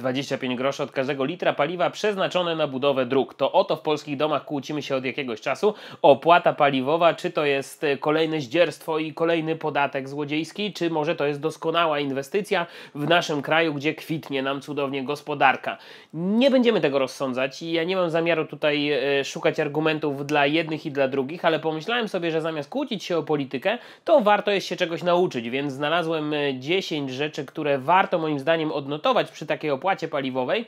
25 groszy od każdego litra paliwa przeznaczone na budowę dróg. To oto w polskich domach kłócimy się od jakiegoś czasu. Opłata paliwowa, czy to jest e, kolejne zdzierstwo i kolejny podatek złodziejski, czy może to jest doskonała inwestycja w naszym kraju, gdzie kwitnie nam cudownie gospodarka. Nie będziemy tego rozsądzać i ja nie mam zamiaru tutaj e, szukać argumentów dla jednych i dla drugich, ale pomyślałem sobie, że zamiast kłócić się o politykę, to warto jest się czegoś nauczyć, więc znalazłem 10 e, rzeczy, które warto moim zdaniem odnotować przy takiej opłacie opłacie paliwowej,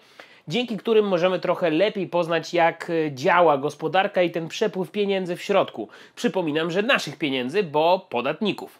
dzięki którym możemy trochę lepiej poznać, jak e, działa gospodarka i ten przepływ pieniędzy w środku. Przypominam, że naszych pieniędzy, bo podatników.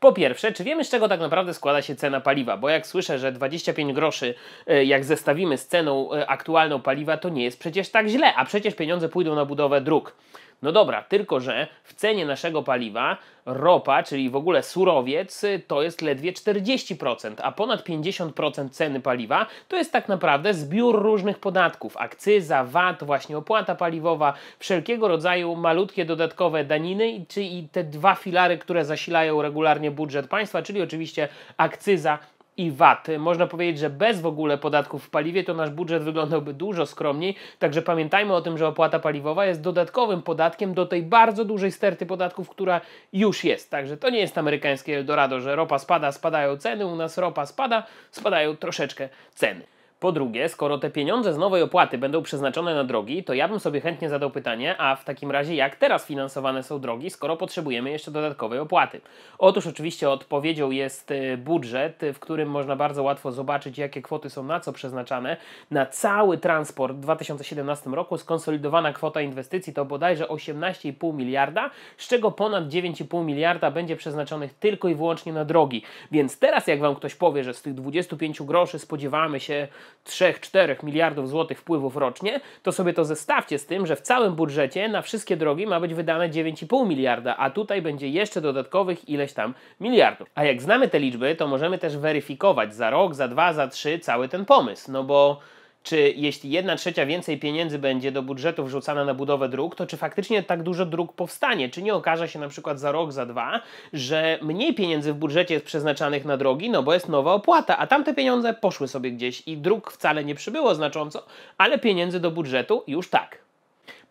Po pierwsze, czy wiemy, z czego tak naprawdę składa się cena paliwa? Bo jak słyszę, że 25 groszy, e, jak zestawimy z ceną e, aktualną paliwa, to nie jest przecież tak źle, a przecież pieniądze pójdą na budowę dróg. No dobra, tylko że w cenie naszego paliwa ropa, czyli w ogóle surowiec, to jest ledwie 40%, a ponad 50% ceny paliwa to jest tak naprawdę zbiór różnych podatków: akcyza, VAT, właśnie opłata paliwowa, wszelkiego rodzaju malutkie dodatkowe daniny, czyli te dwa filary, które zasilają regularnie budżet państwa, czyli oczywiście akcyza i VAT. Można powiedzieć, że bez w ogóle podatków w paliwie to nasz budżet wyglądałby dużo skromniej, także pamiętajmy o tym, że opłata paliwowa jest dodatkowym podatkiem do tej bardzo dużej sterty podatków, która już jest. Także to nie jest amerykańskie Eldorado, że ropa spada, spadają ceny, u nas ropa spada, spadają troszeczkę ceny. Po drugie, skoro te pieniądze z nowej opłaty będą przeznaczone na drogi, to ja bym sobie chętnie zadał pytanie, a w takim razie jak teraz finansowane są drogi, skoro potrzebujemy jeszcze dodatkowej opłaty? Otóż oczywiście odpowiedzią jest y, budżet, w którym można bardzo łatwo zobaczyć, jakie kwoty są na co przeznaczane. Na cały transport w 2017 roku skonsolidowana kwota inwestycji to bodajże 18,5 miliarda, z czego ponad 9,5 miliarda będzie przeznaczonych tylko i wyłącznie na drogi. Więc teraz jak Wam ktoś powie, że z tych 25 groszy spodziewamy się 3-4 miliardów złotych wpływów rocznie, to sobie to zestawcie z tym, że w całym budżecie na wszystkie drogi ma być wydane 9,5 miliarda, a tutaj będzie jeszcze dodatkowych ileś tam miliardów. A jak znamy te liczby, to możemy też weryfikować za rok, za dwa, za trzy cały ten pomysł, no bo czy jeśli jedna trzecia więcej pieniędzy będzie do budżetu wrzucana na budowę dróg, to czy faktycznie tak dużo dróg powstanie? Czy nie okaże się na przykład za rok, za dwa, że mniej pieniędzy w budżecie jest przeznaczanych na drogi, no bo jest nowa opłata, a tamte pieniądze poszły sobie gdzieś i dróg wcale nie przybyło znacząco, ale pieniędzy do budżetu już tak.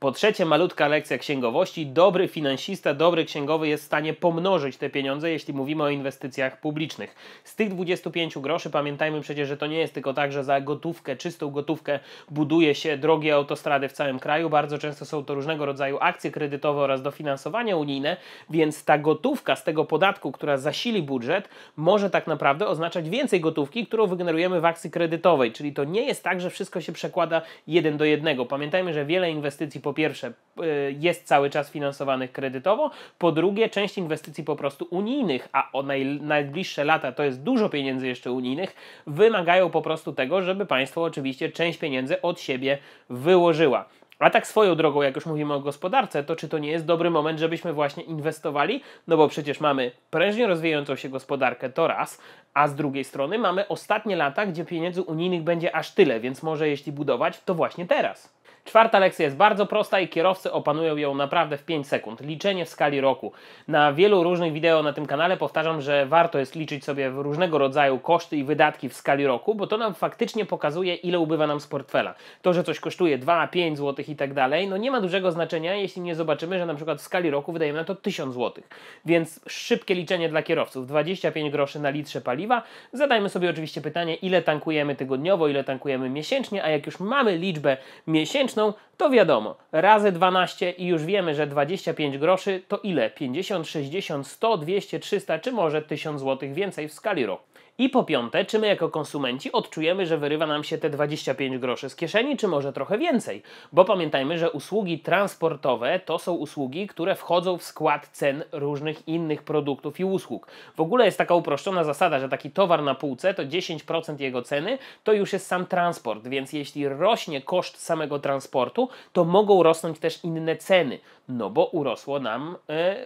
Po trzecie, malutka lekcja księgowości. Dobry finansista, dobry księgowy jest w stanie pomnożyć te pieniądze, jeśli mówimy o inwestycjach publicznych. Z tych 25 groszy pamiętajmy przecież, że to nie jest tylko tak, że za gotówkę, czystą gotówkę buduje się drogie autostrady w całym kraju. Bardzo często są to różnego rodzaju akcje kredytowe oraz dofinansowania unijne, więc ta gotówka z tego podatku, która zasili budżet, może tak naprawdę oznaczać więcej gotówki, którą wygenerujemy w akcji kredytowej. Czyli to nie jest tak, że wszystko się przekłada jeden do jednego. Pamiętajmy, że wiele inwestycji po po pierwsze y, jest cały czas finansowanych kredytowo, po drugie część inwestycji po prostu unijnych, a o naj, najbliższe lata to jest dużo pieniędzy jeszcze unijnych, wymagają po prostu tego, żeby państwo oczywiście część pieniędzy od siebie wyłożyła. A tak swoją drogą, jak już mówimy o gospodarce, to czy to nie jest dobry moment, żebyśmy właśnie inwestowali? No bo przecież mamy prężnie rozwijającą się gospodarkę, to raz, a z drugiej strony mamy ostatnie lata, gdzie pieniędzy unijnych będzie aż tyle, więc może jeśli budować, to właśnie teraz. Czwarta lekcja jest bardzo prosta i kierowcy opanują ją naprawdę w 5 sekund. Liczenie w skali roku. Na wielu różnych wideo na tym kanale powtarzam, że warto jest liczyć sobie różnego rodzaju koszty i wydatki w skali roku, bo to nam faktycznie pokazuje, ile ubywa nam z portfela. To, że coś kosztuje 2, 5 zł i tak dalej, no nie ma dużego znaczenia, jeśli nie zobaczymy, że na przykład w skali roku wydajemy na to 1000 zł. Więc szybkie liczenie dla kierowców. 25 groszy na litrze paliwa. Zadajmy sobie oczywiście pytanie, ile tankujemy tygodniowo, ile tankujemy miesięcznie, a jak już mamy liczbę miesięczną, to wiadomo, razy 12 i już wiemy, że 25 groszy to ile? 50, 60, 100, 200, 300 czy może 1000 zł więcej w skali roku. I po piąte, czy my jako konsumenci odczujemy, że wyrywa nam się te 25 groszy z kieszeni, czy może trochę więcej? Bo pamiętajmy, że usługi transportowe to są usługi, które wchodzą w skład cen różnych innych produktów i usług. W ogóle jest taka uproszczona zasada, że taki towar na półce to 10% jego ceny to już jest sam transport, więc jeśli rośnie koszt samego transportu, to mogą rosnąć też inne ceny, no bo urosło nam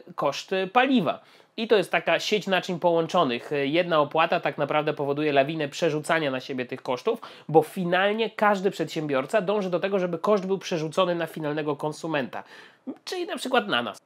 y, koszt paliwa. I to jest taka sieć naczyń połączonych. E, jedna opłata tak naprawdę powoduje lawinę przerzucania na siebie tych kosztów, bo finalnie każdy przedsiębiorca dąży do tego, żeby koszt był przerzucony na finalnego konsumenta, czyli na przykład na nas.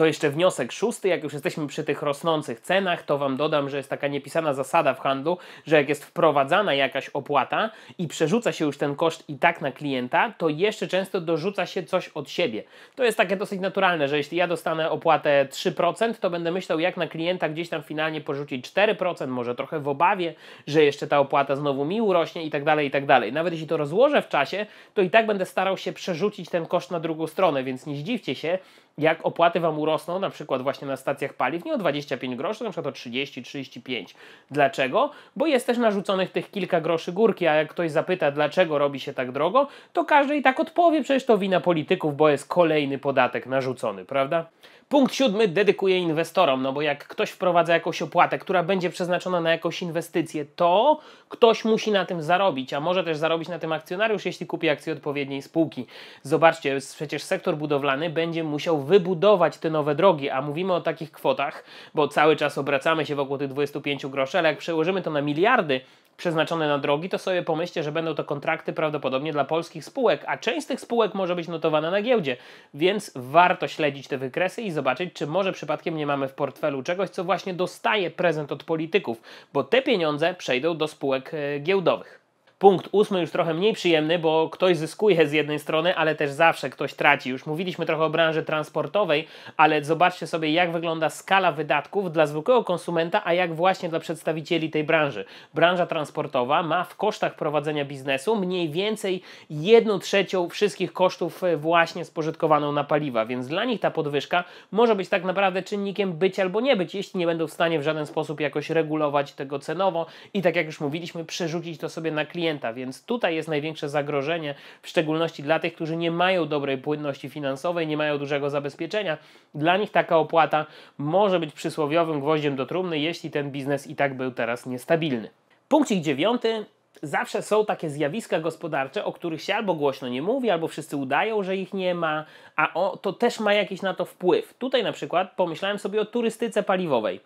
To jeszcze wniosek szósty, jak już jesteśmy przy tych rosnących cenach, to Wam dodam, że jest taka niepisana zasada w handlu, że jak jest wprowadzana jakaś opłata i przerzuca się już ten koszt i tak na klienta, to jeszcze często dorzuca się coś od siebie. To jest takie dosyć naturalne, że jeśli ja dostanę opłatę 3%, to będę myślał, jak na klienta gdzieś tam finalnie porzucić 4%, może trochę w obawie, że jeszcze ta opłata znowu mi urośnie i tak dalej, i tak dalej. Nawet jeśli to rozłożę w czasie, to i tak będę starał się przerzucić ten koszt na drugą stronę, więc nie zdziwcie się, jak opłaty Wam urosną, na przykład właśnie na stacjach paliw, nie o 25 groszy, na przykład o 30, 35. Dlaczego? Bo jest też narzuconych tych kilka groszy górki, a jak ktoś zapyta, dlaczego robi się tak drogo, to każdy i tak odpowie, przecież to wina polityków, bo jest kolejny podatek narzucony, prawda? Punkt siódmy dedykuję inwestorom, no bo jak ktoś wprowadza jakąś opłatę, która będzie przeznaczona na jakąś inwestycję, to ktoś musi na tym zarobić, a może też zarobić na tym akcjonariusz, jeśli kupi akcję odpowiedniej spółki. Zobaczcie, przecież sektor budowlany będzie musiał wybudować te nowe drogi, a mówimy o takich kwotach, bo cały czas obracamy się wokół tych 25 groszy, ale jak przełożymy to na miliardy, przeznaczone na drogi, to sobie pomyślcie, że będą to kontrakty prawdopodobnie dla polskich spółek, a część z tych spółek może być notowana na giełdzie, więc warto śledzić te wykresy i zobaczyć, czy może przypadkiem nie mamy w portfelu czegoś, co właśnie dostaje prezent od polityków, bo te pieniądze przejdą do spółek e, giełdowych. Punkt ósmy już trochę mniej przyjemny, bo ktoś zyskuje z jednej strony, ale też zawsze ktoś traci. Już mówiliśmy trochę o branży transportowej, ale zobaczcie sobie, jak wygląda skala wydatków dla zwykłego konsumenta, a jak właśnie dla przedstawicieli tej branży. Branża transportowa ma w kosztach prowadzenia biznesu mniej więcej 1 trzecią wszystkich kosztów e, właśnie spożytkowaną na paliwa, więc dla nich ta podwyżka może być tak naprawdę czynnikiem być albo nie być, jeśli nie będą w stanie w żaden sposób jakoś regulować tego cenowo i tak jak już mówiliśmy, przerzucić to sobie na klienta więc tutaj jest największe zagrożenie, w szczególności dla tych, którzy nie mają dobrej płynności finansowej, nie mają dużego zabezpieczenia. Dla nich taka opłata może być przysłowiowym gwoździem do trumny, jeśli ten biznes i tak był teraz niestabilny. Punkcik dziewiąty zawsze są takie zjawiska gospodarcze, o których się albo głośno nie mówi, albo wszyscy udają, że ich nie ma, a o, to też ma jakiś na to wpływ. Tutaj na przykład pomyślałem sobie o turystyce paliwowej.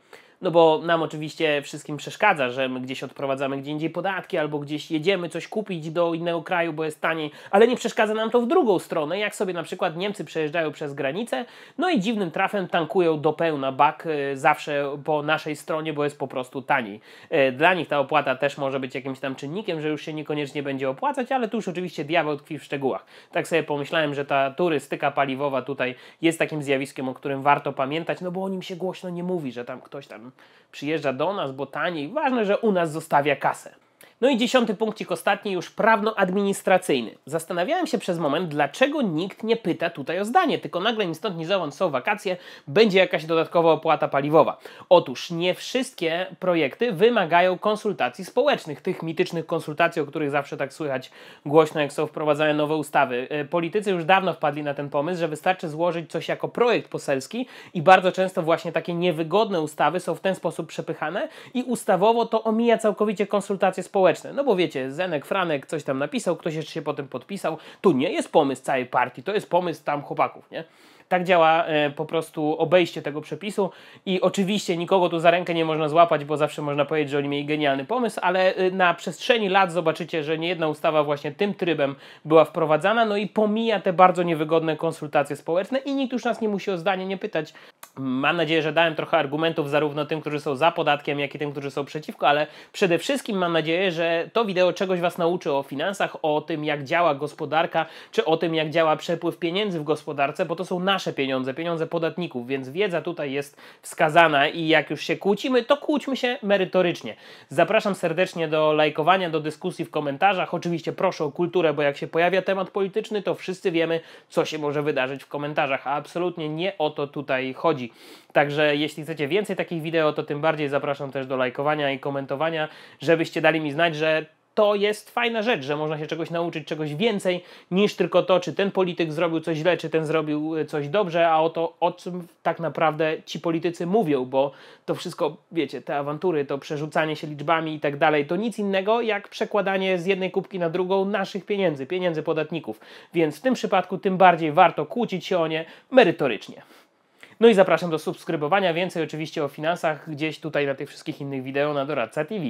No bo nam oczywiście wszystkim przeszkadza, że my gdzieś odprowadzamy gdzie indziej podatki albo gdzieś jedziemy coś kupić do innego kraju, bo jest taniej, ale nie przeszkadza nam to w drugą stronę, jak sobie na przykład Niemcy przejeżdżają przez granicę, no i dziwnym trafem tankują do pełna bak y, zawsze po naszej stronie, bo jest po prostu taniej. Y, dla nich ta opłata też może być jakimś tam czynnikiem, że już się niekoniecznie będzie opłacać, ale tu już oczywiście diabeł tkwi w szczegółach. Tak sobie pomyślałem, że ta turystyka paliwowa tutaj jest takim zjawiskiem, o którym warto pamiętać, no bo o nim się głośno nie mówi, że tam ktoś tam przyjeżdża do nas, bo taniej, ważne, że u nas zostawia kasę. No i dziesiąty punkcik ostatni, już prawno-administracyjny. Zastanawiałem się przez moment, dlaczego nikt nie pyta tutaj o zdanie, tylko nagle ni stąd, ni zowąd są wakacje, będzie jakaś dodatkowa opłata paliwowa. Otóż nie wszystkie projekty wymagają konsultacji społecznych, tych mitycznych konsultacji, o których zawsze tak słychać głośno, jak są wprowadzane nowe ustawy. E, politycy już dawno wpadli na ten pomysł, że wystarczy złożyć coś jako projekt poselski i bardzo często właśnie takie niewygodne ustawy są w ten sposób przepychane i ustawowo to omija całkowicie konsultacje społeczne społeczne. No bo wiecie, Zenek, Franek coś tam napisał, ktoś jeszcze się potem podpisał. Tu nie jest pomysł całej partii, to jest pomysł tam chłopaków, nie? Tak działa e, po prostu obejście tego przepisu i oczywiście nikogo tu za rękę nie można złapać, bo zawsze można powiedzieć, że oni mieli genialny pomysł, ale e, na przestrzeni lat zobaczycie, że niejedna ustawa właśnie tym trybem była wprowadzana, no i pomija te bardzo niewygodne konsultacje społeczne i nikt już nas nie musi o zdanie nie pytać, Mam nadzieję, że dałem trochę argumentów zarówno tym, którzy są za podatkiem, jak i tym, którzy są przeciwko, ale przede wszystkim mam nadzieję, że to wideo czegoś Was nauczy o finansach, o tym, jak działa gospodarka, czy o tym, jak działa przepływ pieniędzy w gospodarce, bo to są nasze pieniądze, pieniądze podatników, więc wiedza tutaj jest wskazana i jak już się kłócimy, to kłóćmy się merytorycznie. Zapraszam serdecznie do lajkowania, do dyskusji w komentarzach. Oczywiście proszę o kulturę, bo jak się pojawia temat polityczny, to wszyscy wiemy, co się może wydarzyć w komentarzach, a absolutnie nie o to tutaj chodzi ludzi. Także jeśli chcecie więcej takich wideo, to tym bardziej zapraszam też do lajkowania i komentowania, żebyście dali mi znać, że to jest fajna rzecz, że można się czegoś nauczyć, czegoś więcej niż tylko to, czy ten polityk zrobił coś źle, czy ten zrobił e, coś dobrze, a o to, o czym tak naprawdę ci politycy mówią, bo to wszystko, wiecie, te awantury, to przerzucanie się liczbami i tak dalej, to nic innego jak przekładanie z jednej kubki na drugą naszych pieniędzy, pieniędzy podatników. Więc w tym przypadku tym bardziej warto kłócić się o nie merytorycznie. No i zapraszam do subskrybowania. Więcej oczywiście o finansach gdzieś tutaj na tych wszystkich innych wideo na Doradca TV.